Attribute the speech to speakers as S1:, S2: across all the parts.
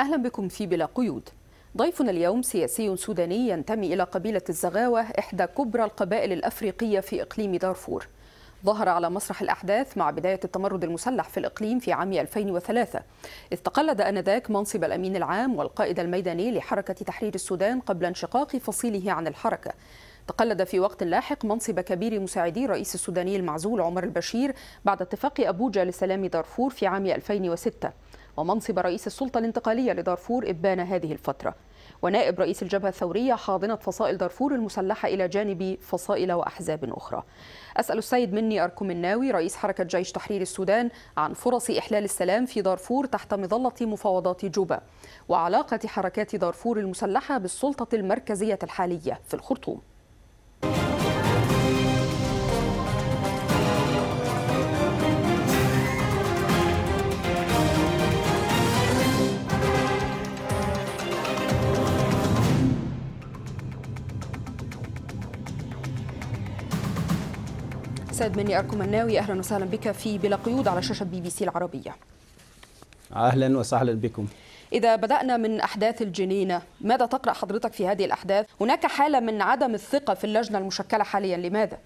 S1: أهلا بكم في بلا قيود ضيفنا اليوم سياسي سوداني ينتمي إلى قبيلة الزغاوة إحدى كبرى القبائل الأفريقية في إقليم دارفور ظهر على مسرح الأحداث مع بداية التمرد المسلح في الإقليم في عام 2003 إذ تقلد أنذاك منصب الأمين العام والقائد الميداني لحركة تحرير السودان قبل انشقاق فصيله عن الحركة تقلد في وقت لاحق منصب كبير مساعدي الرئيس السوداني المعزول عمر البشير بعد اتفاق أبوجا لسلام دارفور في عام 2006 ومنصب رئيس السلطة الانتقالية لدارفور إبان هذه الفترة ونائب رئيس الجبهة الثورية حاضنة فصائل دارفور المسلحة إلى جانب فصائل وأحزاب أخرى أسأل السيد مني أركم الناوي رئيس حركة جيش تحرير السودان عن فرص إحلال السلام في دارفور تحت مظلة مفاوضات جوبا وعلاقة حركات دارفور المسلحة بالسلطة المركزية الحالية في الخرطوم سيد مني أركم الناوي أهلا وسهلا بك في بلا قيود على شاشة بي بي سي العربية
S2: أهلا وسهلا بكم
S1: إذا بدأنا من أحداث الجنينة ماذا تقرأ حضرتك في هذه الأحداث؟ هناك حالة من عدم الثقة في اللجنة المشكلة حاليا لماذا؟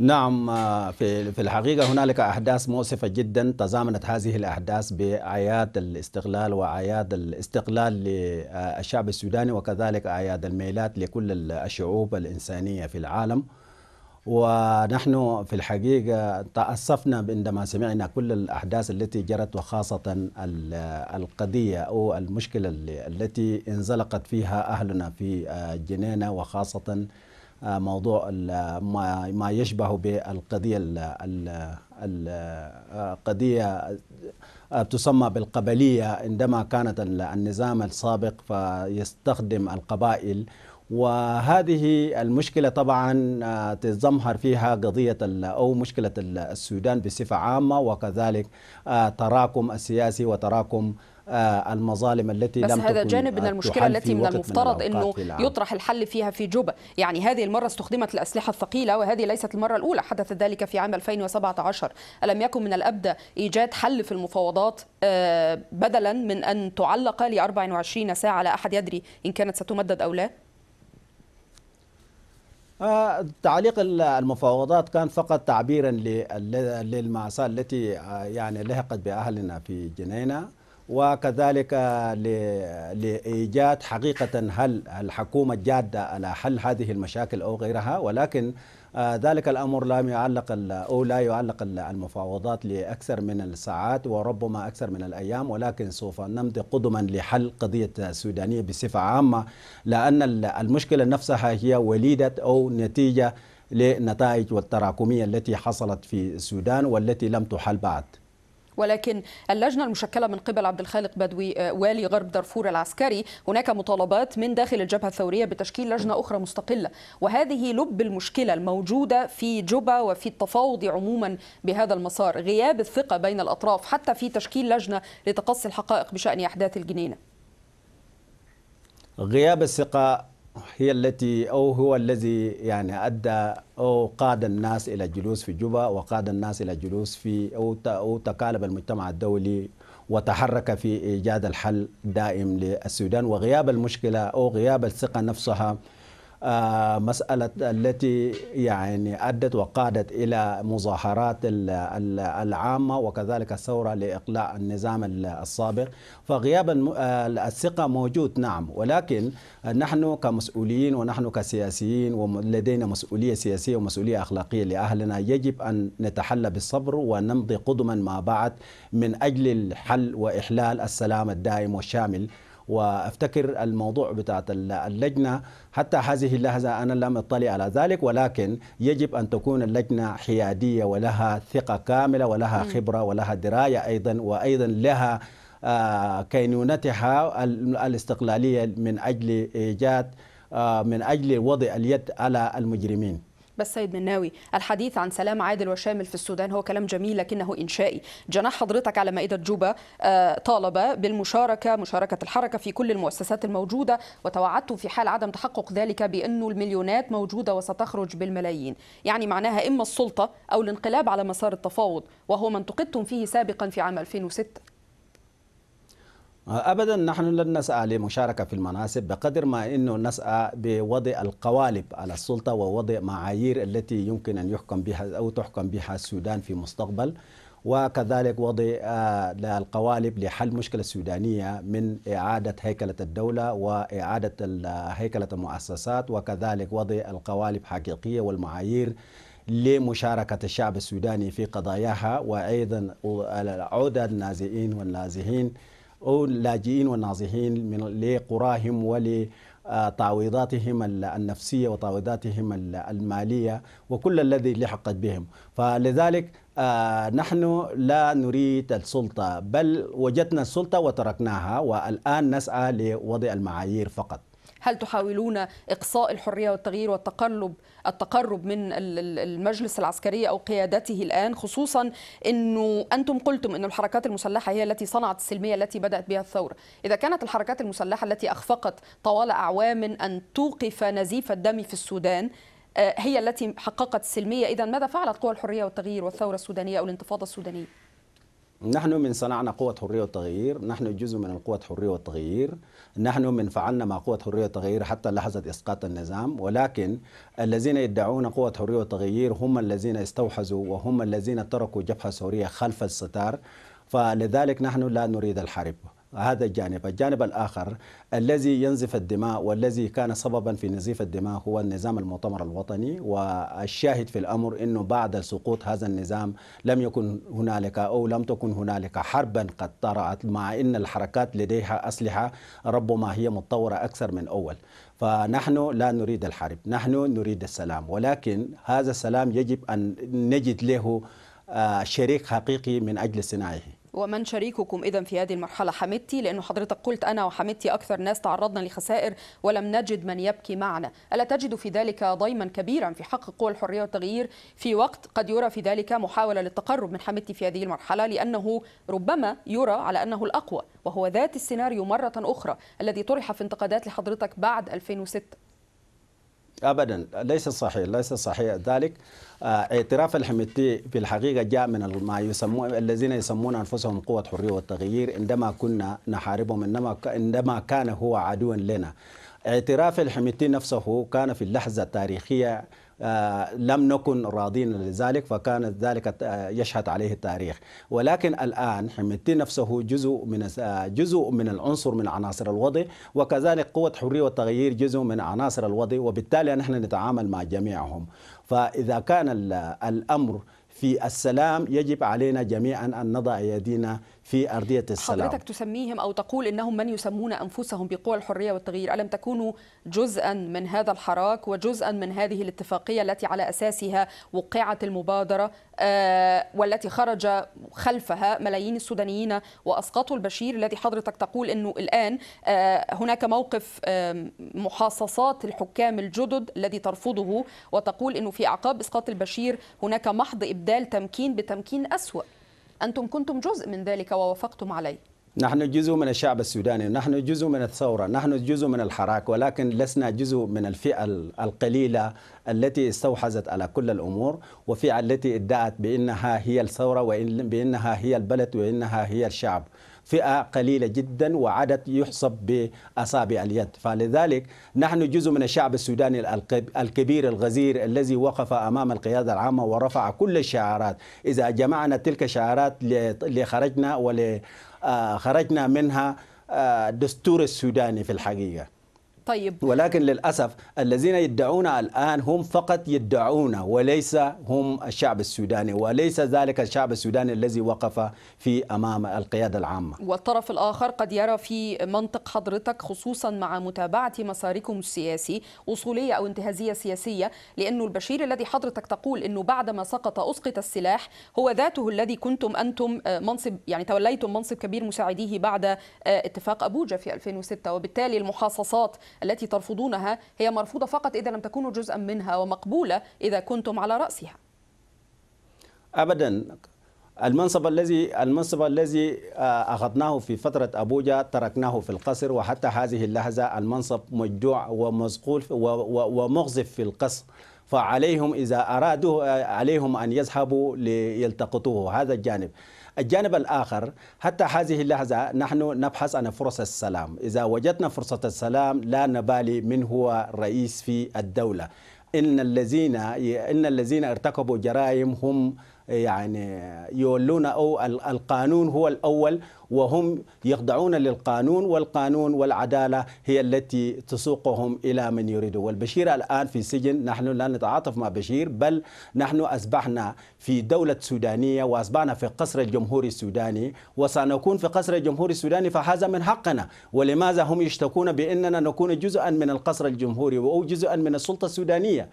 S2: نعم آه، في الحقيقة هنالك أحداث مؤسفة جدا تزامنت هذه الأحداث بأعياد الاستقلال وأعياد الاستقلال للشعب السوداني وكذلك أعياد الميلاد لكل الشعوب الإنسانية في العالم ونحن في الحقيقة تأسفنا عندما سمعنا كل الأحداث التي جرت وخاصة القضية أو المشكلة التي انزلقت فيها أهلنا في آه، جنينة وخاصة آه، موضوع آه، ما يشبه بالقضية القضية آه، تسمى بالقبلية عندما كانت النظام السابق فيستخدم القبائل وهذه المشكلة طبعا آه، تتزمهر فيها قضية أو مشكلة السودان بصفة عامة وكذلك آه، تراكم السياسي وتراكم آه، المظالم التي بس لم هذا تكن جانب من المشكله التي من المفترض انه يطرح
S1: الحل فيها في جوبا، يعني هذه المره استخدمت الاسلحه الثقيله وهذه ليست المره الاولى، حدث ذلك في عام 2017 الم يكن من الابدى ايجاد حل في المفاوضات بدلا من ان تعلق ل 24 ساعه لا احد يدري ان كانت ستمدد او لا؟
S2: آه، تعليق المفاوضات كان فقط تعبيرا للمأساة التي آه، يعني لحقت بأهلنا في جنينة وكذلك لإيجاد حقيقة هل الحكومة جادة على حل هذه المشاكل أو غيرها ولكن آه، ذلك الأمر لم يعلق أو لا يعلق المفاوضات لأكثر من الساعات وربما أكثر من الأيام ولكن سوف نمضي قدما لحل قضية السودانية بصفة عامة لأن المشكلة نفسها هي وليدة أو نتيجة لنتائج والتراكمية التي حصلت في السودان والتي لم تحل بعد
S1: ولكن اللجنه المشكله من قبل عبد الخالق بدوي آه، والي غرب دارفور العسكري هناك مطالبات من داخل الجبهه الثوريه بتشكيل لجنه اخرى مستقله وهذه لب المشكله الموجوده في جوبا وفي التفاوض عموما بهذا المسار غياب الثقه بين الاطراف حتى في تشكيل لجنه لتقصي الحقائق بشان احداث الجنينه
S2: غياب الثقه هي التي أو هو الذي يعني أدى أو قاد الناس إلى الجلوس في جوبا وقاد الناس إلى الجلوس في أو تكالب المجتمع الدولي وتحرك في إيجاد الحل الدائم للسودان وغياب المشكلة أو غياب الثقة نفسها آه، مسألة التي يعني أدت وقادت إلى مظاهرات العامة وكذلك الثورة لإقلاع النظام السابق فغياب آه، الثقة موجود نعم ولكن نحن كمسؤولين ونحن كسياسيين ولدينا مسؤولية سياسية ومسؤولية أخلاقية لأهلنا يجب أن نتحلى بالصبر ونمضي قدما ما بعد من أجل الحل وإحلال السلام الدائم والشامل وافتكر الموضوع بتاعت اللجنه حتى هذه اللحظه انا لم اطلع على ذلك ولكن يجب ان تكون اللجنه حياديه ولها ثقه كامله ولها خبره ولها درايه ايضا وايضا لها آه، كينونتها الاستقلاليه من اجل ايجاد آه، من اجل وضع اليد على المجرمين
S1: بس سيد مناوي الحديث عن سلام عادل وشامل في السودان هو كلام جميل لكنه إنشائي جناح حضرتك على مائدة جوبا آه، طالب بالمشاركة مشاركة الحركة في كل المؤسسات الموجودة وتوعدت في حال عدم تحقق ذلك بأنه المليونات موجودة وستخرج بالملايين يعني معناها إما السلطة أو الانقلاب على مسار التفاوض وهو ما انتقدتم فيه سابقا في عام 2006
S2: ابدا نحن لن نسعى لمشاركه في المناصب بقدر ما انه نسعى بوضع القوالب على السلطه ووضع معايير التي يمكن ان يحكم بها او تحكم بها السودان في المستقبل وكذلك وضع آه، القوالب لحل مشكلة السودانية من إعادة هيكلة الدولة وإعادة آه، هيكلة المؤسسات وكذلك وضع القوالب حقيقية والمعايير لمشاركة الشعب السوداني في قضاياها وأيضا آه، عودة النازئين والنازحين أو اللاجئين والنازحين من لقراهم ول تعويضاتهم النفسية وتعويضاتهم المالية وكل الذي لحقت بهم فلذلك آه، نحن لا نريد السلطة بل وجدنا السلطة وتركناها والآن نسعى لوضع المعايير فقط
S1: هل تحاولون إقصاء الحرية والتغيير والتقلب التقرب من المجلس العسكري أو قيادته الآن خصوصا أنه أنتم قلتم أن الحركات المسلحة هي التي صنعت السلمية التي بدأت بها الثورة إذا كانت الحركات المسلحة التي أخفقت طوال أعوام أن توقف نزيف الدم في السودان آه، هي التي حققت السلمية إذا ماذا فعلت قوى الحرية والتغيير والثورة السودانية أو الانتفاضة السودانية؟
S2: نحن من صنعنا قوة حرية والتغيير نحن جزء من القوة حرية والتغيير نحن من فعلنا مع قوة حرية والتغيير حتى لحظة إسقاط النظام ولكن الذين يدعون قوة حرية والتغيير هم الذين استوحزوا وهم الذين تركوا جبهة سورية خلف الستار فلذلك نحن لا نريد الحرب هذا الجانب الجانب الآخر الذي ينزف الدماء والذي كان سببا في نزيف الدماء هو النظام المؤتمر الوطني والشاهد في الأمر أنه بعد سقوط هذا النظام لم يكن هنالك أو لم تكن هنالك حربا قد طرأت مع أن الحركات لديها أسلحة ربما هي متطورة أكثر من أول فنحن لا نريد الحرب نحن نريد السلام ولكن هذا السلام يجب أن نجد له آه، شريك حقيقي من أجل صناعه
S1: ومن شريككم إذا في هذه المرحلة حميدتي لأنه حضرتك قلت أنا وحميدتي أكثر ناس تعرضنا لخسائر ولم نجد من يبكي معنا ألا تجد في ذلك ضيما كبيرا في حق قوى الحرية والتغيير في وقت قد يرى في ذلك محاولة للتقرب من حميدتي في هذه المرحلة لأنه ربما يرى على أنه الأقوى وهو ذات السيناريو مرة أخرى الذي طرح في انتقادات لحضرتك بعد 2006
S2: ابدا ليس صحيح ليس صحيح ذلك آه، اعتراف الحميدتي في الحقيقه جاء من ما يسمون الذين يسمون انفسهم قوه حريه والتغيير عندما كنا نحاربهم عندما عندما كان هو عدوا لنا اعتراف الحميدتي نفسه كان في اللحظه التاريخيه آه، لم نكن راضين لذلك فكان ذلك آه، يشهد عليه التاريخ ولكن الآن حميتي نفسه جزء من آه، جزء من العنصر من عناصر الوضع وكذلك قوة حرية والتغيير جزء من عناصر الوضع وبالتالي نحن نتعامل مع جميعهم فإذا كان الأمر في السلام يجب علينا جميعا أن نضع ايدينا في أرضية السلام حضرتك
S1: تسميهم أو تقول إنهم من يسمون أنفسهم بقوى الحرية والتغيير ألم تكونوا جزءا من هذا الحراك وجزءا من هذه الاتفاقية التي على أساسها وقعت المبادرة آه، والتي خرج خلفها ملايين السودانيين وأسقطوا البشير الذي حضرتك تقول أنه الآن آه، هناك موقف محاصصات الحكام الجدد الذي ترفضه وتقول أنه في أعقاب إسقاط البشير هناك محض إبدال تمكين بتمكين أسوأ أنتم كنتم جزء من ذلك ووافقتم عليه
S2: نحن جزء من الشعب السوداني نحن جزء من الثورة نحن جزء من الحراك ولكن لسنا جزء من الفئة القليلة التي استوحزت على كل الأمور وفئة التي ادعت بأنها هي الثورة وبأنها هي البلد وإنها هي الشعب فئة قليلة جدا وعدد يحسب بأصابع اليد فلذلك نحن جزء من الشعب السوداني الكبير الغزير الذي وقف أمام القيادة العامة ورفع كل الشعارات إذا جمعنا تلك الشعارات لخرجنا ولخرجنا آه، منها آه، دستور السوداني في الحقيقة طيب ولكن للأسف الذين يدعون الآن هم فقط يدعون وليس هم الشعب السوداني وليس ذلك الشعب السوداني الذي وقف في أمام القيادة العامة
S1: والطرف الآخر قد يرى في منطق حضرتك خصوصا مع متابعة مساركم السياسي أصولية أو انتهازية سياسية لأنه البشير الذي حضرتك تقول أنه بعدما سقط أسقط السلاح هو ذاته الذي كنتم أنتم آه، منصب يعني توليتم منصب كبير مساعديه بعد آه، اتفاق أبوجا في 2006 وبالتالي المحاصصات التي ترفضونها هي مرفوضة فقط إذا لم تكونوا جزءا منها ومقبولة إذا كنتم على رأسها
S2: أبدا المنصب الذي المنصب الذي آه، اخذناه في فتره ابوجا تركناه في القصر وحتى هذه اللحظه المنصب مجوع ومصقول ومغزف في القصر فعليهم اذا ارادوا آه، عليهم ان يذهبوا ليلتقطوه هذا الجانب الجانب الآخر حتى هذه اللحظة نحن نبحث عن فرص السلام إذا وجدنا فرصة السلام لا نبالي من هو رئيس في الدولة إن الذين إن الذين ارتكبوا جرائم هم يعني يولون أو القانون هو الأول وهم يخضعون للقانون والقانون والعدالة هي التي تسوقهم إلى من يريد والبشير الآن في سجن نحن لا نتعاطف مع بشير بل نحن أصبحنا في دولة سودانية وأصبحنا في قصر الجمهوري السوداني وسنكون في قصر الجمهوري السوداني فهذا من حقنا ولماذا هم يشتكون بأننا نكون جزءا من القصر الجمهوري أو جزءا من السلطة السودانية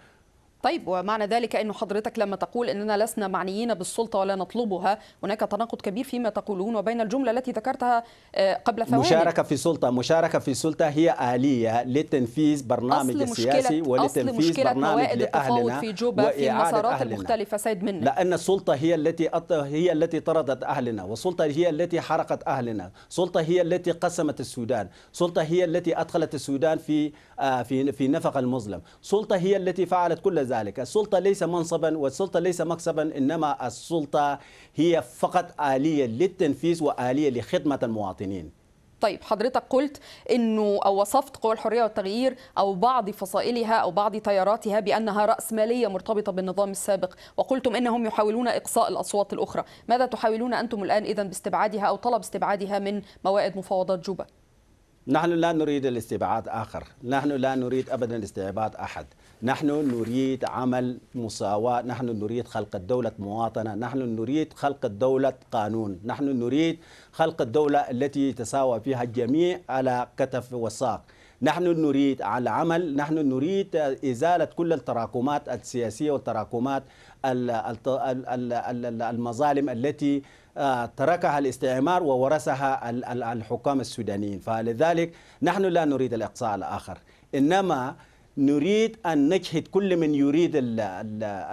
S1: طيب ومعنى ذلك أن حضرتك لما تقول أننا لسنا معنيين بالسلطة ولا نطلبها هناك تناقض كبير فيما تقولون وبين الجملة التي ذكرتها آه، قبل ثواني مشاركة
S2: في سلطة مشاركة في سلطة هي آلية لتنفيذ برنامج أصل سياسي ولتنفيذ أصل برنامج لأهلنا في جوبا في المسارات أهلنا. المختلفة سيد منى لأن السلطة هي التي أط... هي التي طردت أهلنا والسلطة هي التي حرقت أهلنا السلطة هي التي قسمت السودان السلطة هي التي أدخلت السودان في آه، في في نفق المظلم سلطة هي التي فعلت كل ذلك السلطة ليس منصبا والسلطة ليس مكسبا إنما السلطة هي فقط آلية للتنفيذ وآلية لخدمة المواطنين
S1: طيب حضرتك قلت انه او وصفت قوى الحريه والتغيير او بعض فصائلها او بعض تياراتها بانها راس ماليه مرتبطه بالنظام السابق وقلتم انهم يحاولون اقصاء الاصوات الاخرى ماذا تحاولون انتم الان اذا باستبعادها او طلب استبعادها من موائد مفاوضات جوبا
S2: نحن لا نريد الاستبعاد آخر نحن لا نريد أبدا استبعاد أحد نحن نريد عمل مساواة نحن نريد خلق الدولة مواطنة نحن نريد خلق الدولة قانون نحن نريد خلق الدولة التي يتساوى فيها الجميع على كتف وساق نحن نريد على العمل نحن نريد إزالة كل التراكمات السياسية والتراكمات المظالم التي تركها الاستعمار وورثها الحكام السودانيين فلذلك نحن لا نريد الإقصاء الآخر إنما نريد أن نجهد كل من يريد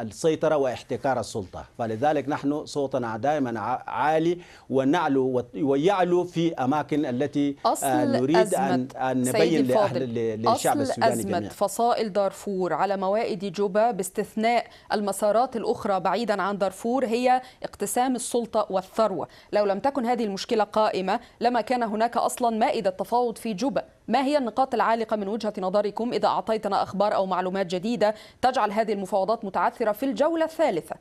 S2: السيطرة واحتكار السلطة فلذلك نحن صوتنا دائما عالي ونعلو ويعلو في أماكن التي آه، أصل نريد أزمة أن نبين لأهل للشعب السوداني أزمة جميع.
S1: فصائل دارفور على موائد جوبا باستثناء المسارات الأخرى بعيدا عن دارفور هي اقتسام السلطة والثروة لو لم تكن هذه المشكلة قائمة لما كان هناك أصلا مائدة تفاوض في جوبا ما هي النقاط العالقة من وجهة نظركم إذا أعطيتنا أخبار أو معلومات جديدة تجعل هذه المفاوضات متعثرة في الجولة الثالثة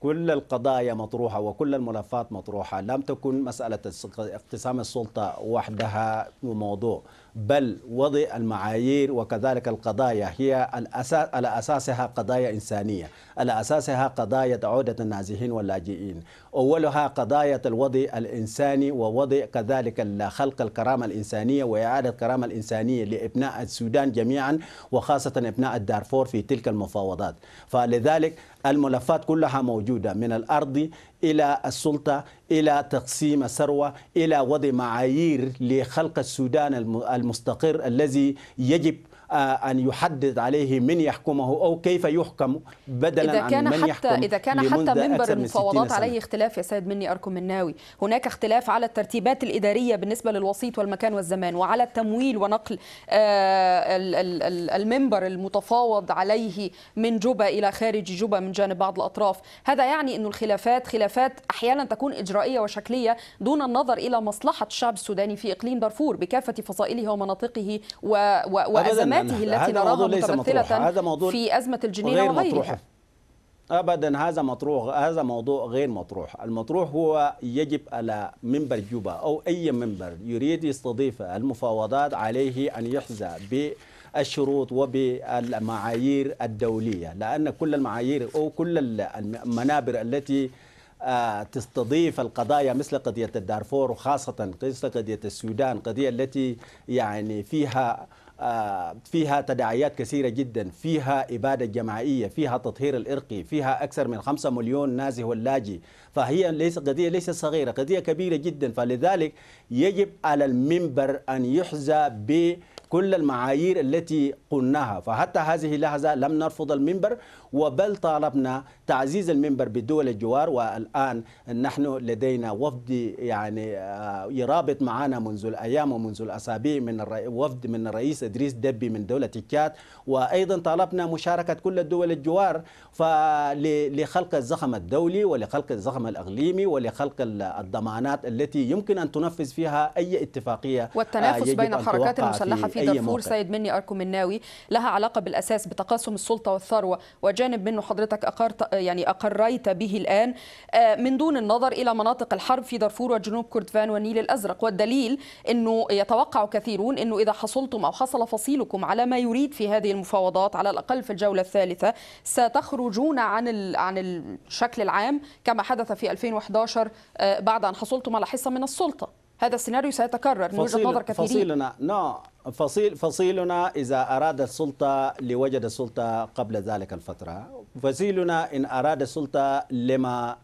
S2: كل القضايا مطروحة وكل الملفات مطروحة لم تكن مسألة اقتسام السلطة وحدها موضوع بل وضع المعايير وكذلك القضايا هي الأساس على أساسها قضايا إنسانية على أساسها قضايا عودة النازحين واللاجئين أولها قضايا الوضع الإنساني ووضع كذلك خلق الكرامة الإنسانية وإعادة الكرامة الإنسانية لأبناء السودان جميعا وخاصة أبناء الدارفور في تلك المفاوضات فلذلك الملفات كلها موجودة من الأرض إلى السلطة إلى تقسيم الثروة إلى وضع معايير لخلق السودان المستقر الذي يجب آه، أن يحدد عليه من يحكمه أو كيف يحكم بدلا إذا كان عن من حتى يحكم إذا كان حتى منبر المفاوضات من عليه
S1: اختلاف يا سيد مني أركم الناوي هناك اختلاف على الترتيبات الإدارية بالنسبة للوسيط والمكان والزمان وعلى التمويل ونقل آه، المنبر المتفاوض عليه من جوبا إلى خارج جوبا من جانب بعض الأطراف هذا يعني أن الخلافات خلافات أحيانا تكون إجرائية وشكلية دون النظر إلى مصلحة الشعب السوداني في إقليم دارفور بكافة فصائله ومناطقه وأزماته معلوماته التي نراها متمثلة في أزمة الجنين وغيرها مطروحة.
S2: ابدا هذا مطروح هذا موضوع غير مطروح المطروح هو يجب على منبر جوبا او اي منبر يريد يستضيف المفاوضات عليه ان يحظى بالشروط وبالمعايير الدوليه لان كل المعايير او كل المنابر التي آه، تستضيف القضايا مثل قضية الدارفور وخاصة قضية السودان قضية التي يعني فيها آه، فيها تداعيات كثيرة جدا فيها إبادة جماعية فيها تطهير الإرقي فيها أكثر من خمسة مليون نازح واللاجئ فهي ليس قضية ليست صغيرة قضية كبيرة جدا فلذلك يجب على المنبر أن يحظى ب كل المعايير التي قلناها فحتى هذه اللحظة لم نرفض المنبر وبل طالبنا تعزيز المنبر بدول الجوار والآن نحن لدينا وفد يعني آه، يرابط معنا منذ الأيام ومنذ الأسابيع من وفد من الرئيس إدريس دبي من دولة تشاد وأيضا طالبنا مشاركة كل الدول الجوار لخلق الزخم الدولي ولخلق الزخم الأقليمي ولخلق الضمانات التي يمكن أن تنفذ فيها أي اتفاقية آه، والتنافس بين الحركات المسلحة في, في دارفور سيد
S1: مني أركم الناوي لها علاقة بالأساس بتقاسم السلطة والثروة جانب منه حضرتك أقرت يعني أقريت به الآن آه، من دون النظر إلى مناطق الحرب في دارفور وجنوب كردفان والنيل الأزرق والدليل أنه يتوقع كثيرون أنه إذا حصلتم أو حصل فصيلكم على ما يريد في هذه المفاوضات على الأقل في الجولة الثالثة ستخرجون عن عن الشكل العام كما حدث في 2011 آه، بعد أن حصلتم على حصة من السلطة هذا السيناريو سيتكرر من وجهه نظر كثيرين فصيلنا
S2: نعم فصيل فصيلنا إذا أراد السلطة لوجد السلطة قبل ذلك الفترة فصيلنا إن أراد السلطة لما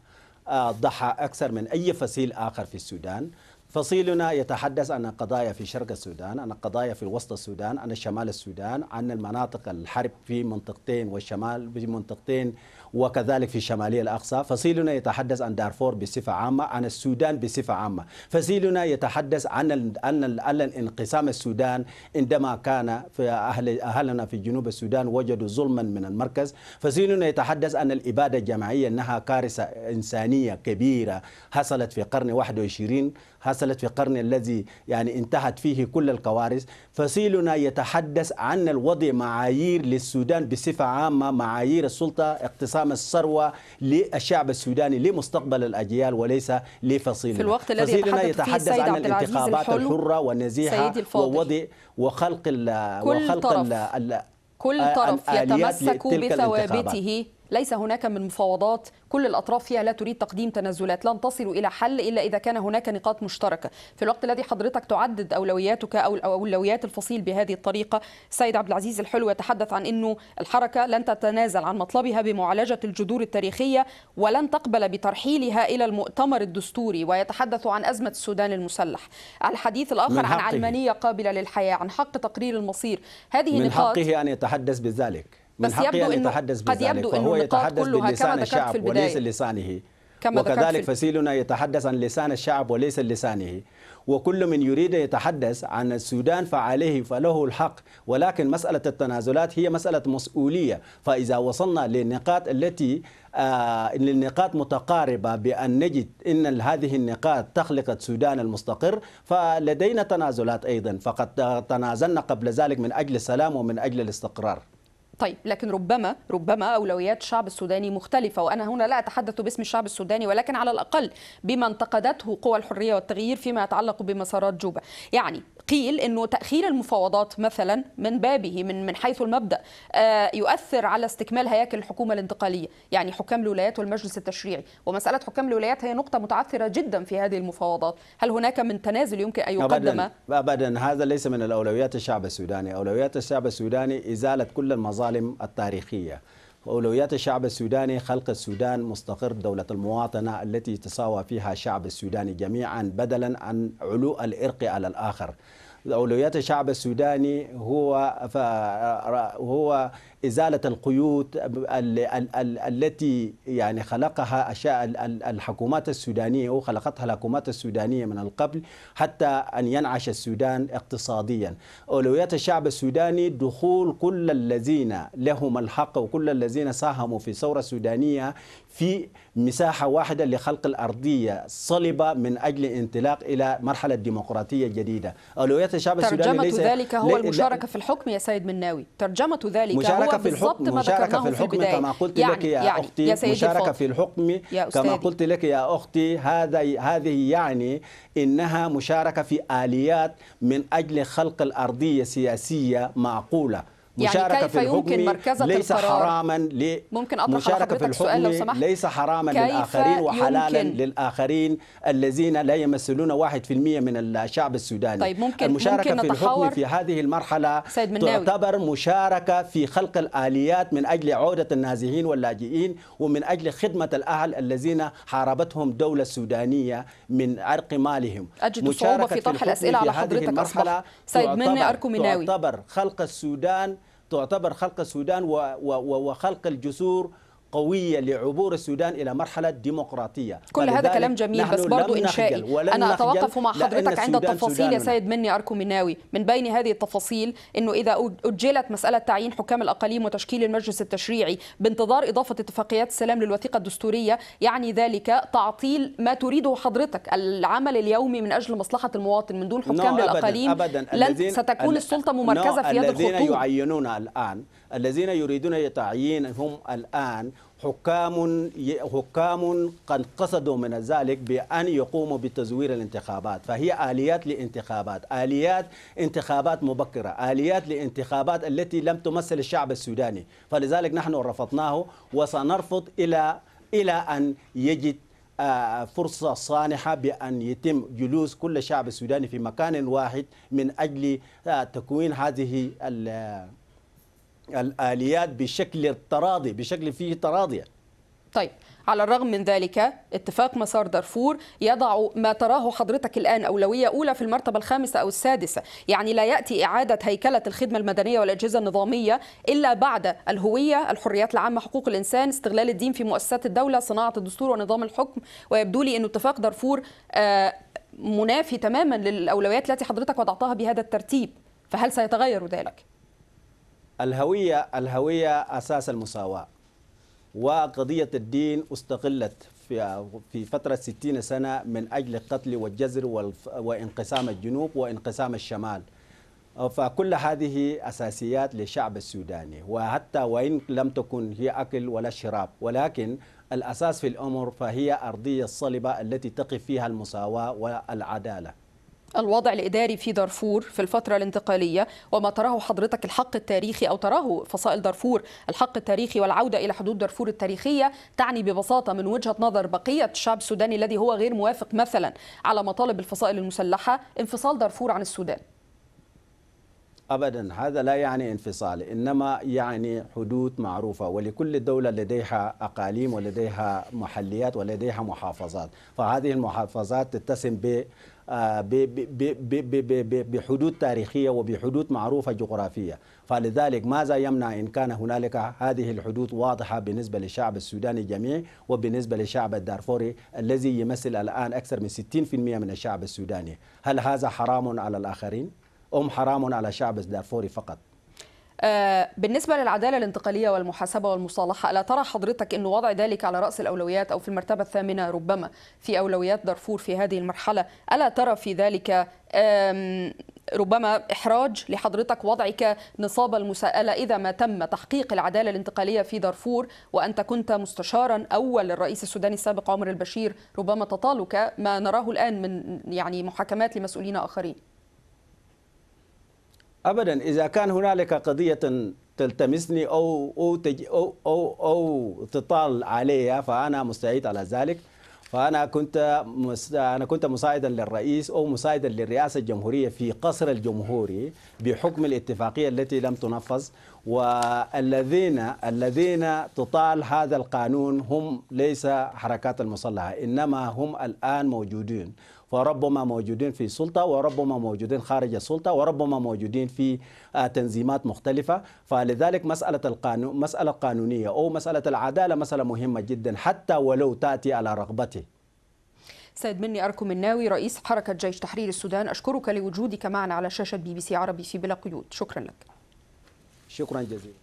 S2: آه، ضحى أكثر من أي فصيل آخر في السودان فصيلنا يتحدث عن قضايا في شرق السودان عن قضايا في وسط السودان عن شمال السودان عن المناطق الحرب في منطقتين والشمال في منطقتين وكذلك في شمالي الأقصى فصيلنا يتحدث عن دارفور بصفة عامة عن السودان بصفة عامة فصيلنا يتحدث عن أن انقسام السودان عندما كان في أهل أهلنا في جنوب السودان وجدوا ظلما من المركز فصيلنا يتحدث عن الإبادة الجماعية أنها كارثة إنسانية كبيرة حصلت في قرن 21 حصلت في القرن الذي يعني انتهت فيه كل الكوارث فصيلنا يتحدث عن الوضع معايير للسودان بصفة عامة معايير السلطة اقتصاد وإفهام الثروة للشعب السوداني لمستقبل الأجيال وليس لفصيلنا في الوقت الذي فصيلنا يتحدث عن الانتخابات الحرة والنزيهة ووضع وخلق ال كل وخلق طرف ال كل طرف يتمسك بثوابته
S1: ليس هناك من مفاوضات كل الأطراف فيها لا تريد تقديم تنازلات لن تصل إلى حل إلا إذا كان هناك نقاط مشتركة في الوقت الذي حضرتك تعدد أولوياتك أو أولويات الفصيل بهذه الطريقة سيد عبد العزيز الحلو يتحدث عن أنه الحركة لن تتنازل عن مطلبها بمعالجة الجذور التاريخية ولن تقبل بترحيلها إلى المؤتمر الدستوري ويتحدث عن أزمة السودان المسلح الحديث الآخر عن علمانية قابلة للحياة عن حق تقرير المصير هذه من نقاط حقه
S2: أن يتحدث بذلك بس يبدو أن يتحدث قد يبدو أنه يتحدث باللسان الشعب وليس لسانه كما وكذلك فسيلنا يتحدث عن لسان الشعب وليس لسانه وكل من يريد يتحدث عن السودان فعليه فله الحق ولكن مسألة التنازلات هي مسألة مسؤولية فإذا وصلنا للنقاط التي آه للنقاط متقاربة بأن نجد أن هذه النقاط تخلق السودان المستقر فلدينا تنازلات أيضا فقد تنازلنا قبل ذلك من أجل السلام ومن أجل الاستقرار
S1: طيب لكن ربما ربما أولويات الشعب السوداني مختلفة وأنا هنا لا أتحدث باسم الشعب السوداني ولكن على الأقل بما انتقدته قوى الحرية والتغيير فيما يتعلق بمسارات جوبا يعني قيل انه تاخير المفاوضات مثلا من بابه من من حيث المبدا آه، يؤثر على استكمال هياكل الحكومه الانتقاليه يعني حكام الولايات والمجلس التشريعي ومساله حكام الولايات هي نقطه متعثره جدا في هذه المفاوضات هل هناك من تنازل يمكن ان يقدم ابدا
S2: ابدا هذا ليس من الاولويات الشعب السوداني اولويات الشعب السوداني ازاله كل المظالم التاريخيه وأولويات الشعب السوداني خلق السودان مستقر دولة المواطنة التي يتساوى فيها الشعب السوداني جميعا بدلا عن علو الإرق على الآخر أولويات الشعب السوداني هو هو إزالة القيود التي يعني خلقها أشياء الحكومات السودانية أو خلقتها الحكومات السودانية من القبل حتى أن ينعش السودان اقتصاديا أولويات الشعب السوداني دخول كل الذين لهم الحق وكل الذين ساهموا في الثورة السودانية في مساحة واحدة لخلق الأرضية صلبة من أجل انطلاق إلى مرحلة ديمقراطية جديدة أولويات الشعب السوداني ترجمة ذلك هو المشاركة
S1: في الحكم يا سيد مناوي ترجمة ذلك هو مشاركه في الحكم مشاركه في الحكم في كما قلت يعني لك يا يعني اختي يا مشاركه الفضل. في
S2: الحكم كما قلت لك يا اختي هذا هذه يعني انها مشاركه في اليات من اجل خلق الارضيه سياسيه معقوله يعني مشاركة يعني كيف في الحكم يمكن مركزة ليس القرار حراما ل... ممكن أطرح مشاركة في الحكم سؤال لو سمحت ليس حراما للآخرين وحلالا للآخرين الذين لا يمثلون 1% من الشعب السوداني طيب ممكن المشاركة ممكن في الحكم في هذه المرحلة تعتبر مشاركة في خلق الآليات من أجل عودة النازحين واللاجئين ومن أجل خدمة الأهل الذين حاربتهم دولة سودانية من عرق مالهم أجد صعوبة في طرح الأسئلة على حضرتك أصبح سيد مني مناوي تعتبر خلق السودان تعتبر خلق السودان وخلق الجسور قوية لعبور السودان إلى مرحلة ديمقراطية كل هذا كلام جميل بس برضو إنشائي أنا أتوقف مع حضرتك عند التفاصيل يا سيد
S1: مني أركو مناوي من بين هذه التفاصيل أنه إذا أجلت مسألة تعيين حكام الأقاليم وتشكيل المجلس التشريعي بانتظار إضافة اتفاقيات السلام للوثيقة الدستورية يعني ذلك تعطيل ما تريده حضرتك العمل اليومي من أجل مصلحة المواطن من دون حكام للأقاليم أبداً أبداً لن ستكون السلطة ممركزة في يد الخطوط الذين
S2: يعينون الآن الذين يريدون تعيين هم الآن حكام حكام قد قصدوا من ذلك بأن يقوموا بتزوير الانتخابات فهي آليات لانتخابات آليات انتخابات مبكرة آليات لانتخابات التي لم تمثل الشعب السوداني فلذلك نحن رفضناه وسنرفض إلى إلى أن يجد آه، فرصة صانحة بأن يتم جلوس كل الشعب السوداني في مكان واحد من أجل آه، تكوين هذه الآليات بشكل تراضي بشكل فيه تراضي
S1: طيب على الرغم من ذلك اتفاق مسار دارفور يضع ما تراه حضرتك الآن أولوية أولى في المرتبة الخامسة أو السادسة يعني لا يأتي إعادة هيكلة الخدمة المدنية والأجهزة النظامية إلا بعد الهوية الحريات العامة حقوق الإنسان استغلال الدين في مؤسسات الدولة صناعة الدستور ونظام الحكم ويبدو لي أن اتفاق دارفور آه، منافي تماما للأولويات التي حضرتك وضعتها بهذا الترتيب فهل سيتغير ذلك؟
S2: الهوية الهوية أساس المساواة وقضية الدين استقلت في في فترة 60 سنة من أجل القتل والجزر وانقسام الجنوب وانقسام الشمال فكل هذه أساسيات للشعب السوداني وحتى وإن لم تكن هي أكل ولا شراب ولكن الأساس في الأمر فهي أرضية الصلبة التي تقف فيها المساواة والعدالة
S1: الوضع الإداري في دارفور في الفترة الانتقالية وما تراه حضرتك الحق التاريخي أو تراه فصائل دارفور الحق التاريخي والعودة إلى حدود دارفور التاريخية تعني ببساطة من وجهة نظر بقية الشعب السوداني الذي هو غير موافق مثلا على مطالب الفصائل المسلحة انفصال دارفور عن السودان
S2: ابدا هذا لا يعني انفصال انما يعني حدود معروفه ولكل دوله لديها اقاليم ولديها محليات ولديها محافظات فهذه المحافظات تتسم آه، ب بحدود تاريخيه وبحدود معروفه جغرافيه فلذلك ماذا يمنع ان كان هنالك هذه الحدود واضحه بالنسبه للشعب السوداني جميع وبالنسبه للشعب الدارفوري الذي يمثل الان اكثر من 60% من الشعب السوداني هل هذا حرام على الاخرين أم حرام على شعب دارفوري فقط
S1: آه، بالنسبة للعدالة الانتقالية والمحاسبة والمصالحة ألا ترى حضرتك أن وضع ذلك على رأس الأولويات أو في المرتبة الثامنة ربما في أولويات دارفور في هذه المرحلة ألا ترى في ذلك ربما إحراج لحضرتك وضعك نصاب المساءلة إذا ما تم تحقيق العدالة الانتقالية في دارفور وأنت كنت مستشارا أول للرئيس السوداني السابق عمر البشير ربما تطالك ما نراه الآن من يعني محاكمات لمسؤولين آخرين
S2: ابدا اذا كان هنالك قضيه تلتمسني او او تج او او, أو تطال علي فانا مستعد على ذلك فانا كنت مس... انا كنت مساعدا للرئيس او مساعدا للرئاسه الجمهوريه في قصر الجمهوري بحكم الاتفاقيه التي لم تنفذ والذين الذين تطال هذا القانون هم ليس حركات المصلحه انما هم الان موجودين وربما موجودين في سلطة وربما موجودين خارج السلطة وربما موجودين في آه، تنظيمات مختلفة فلذلك مسألة القانون مسألة قانونية أو مسألة العدالة مسألة مهمة جدا حتى ولو تأتي على رغبته
S1: سيد مني أركم الناوي رئيس حركة جيش تحرير السودان أشكرك لوجودك معنا على شاشة بي بي سي عربي في بلا قيود شكرا لك
S2: شكرا جزيلا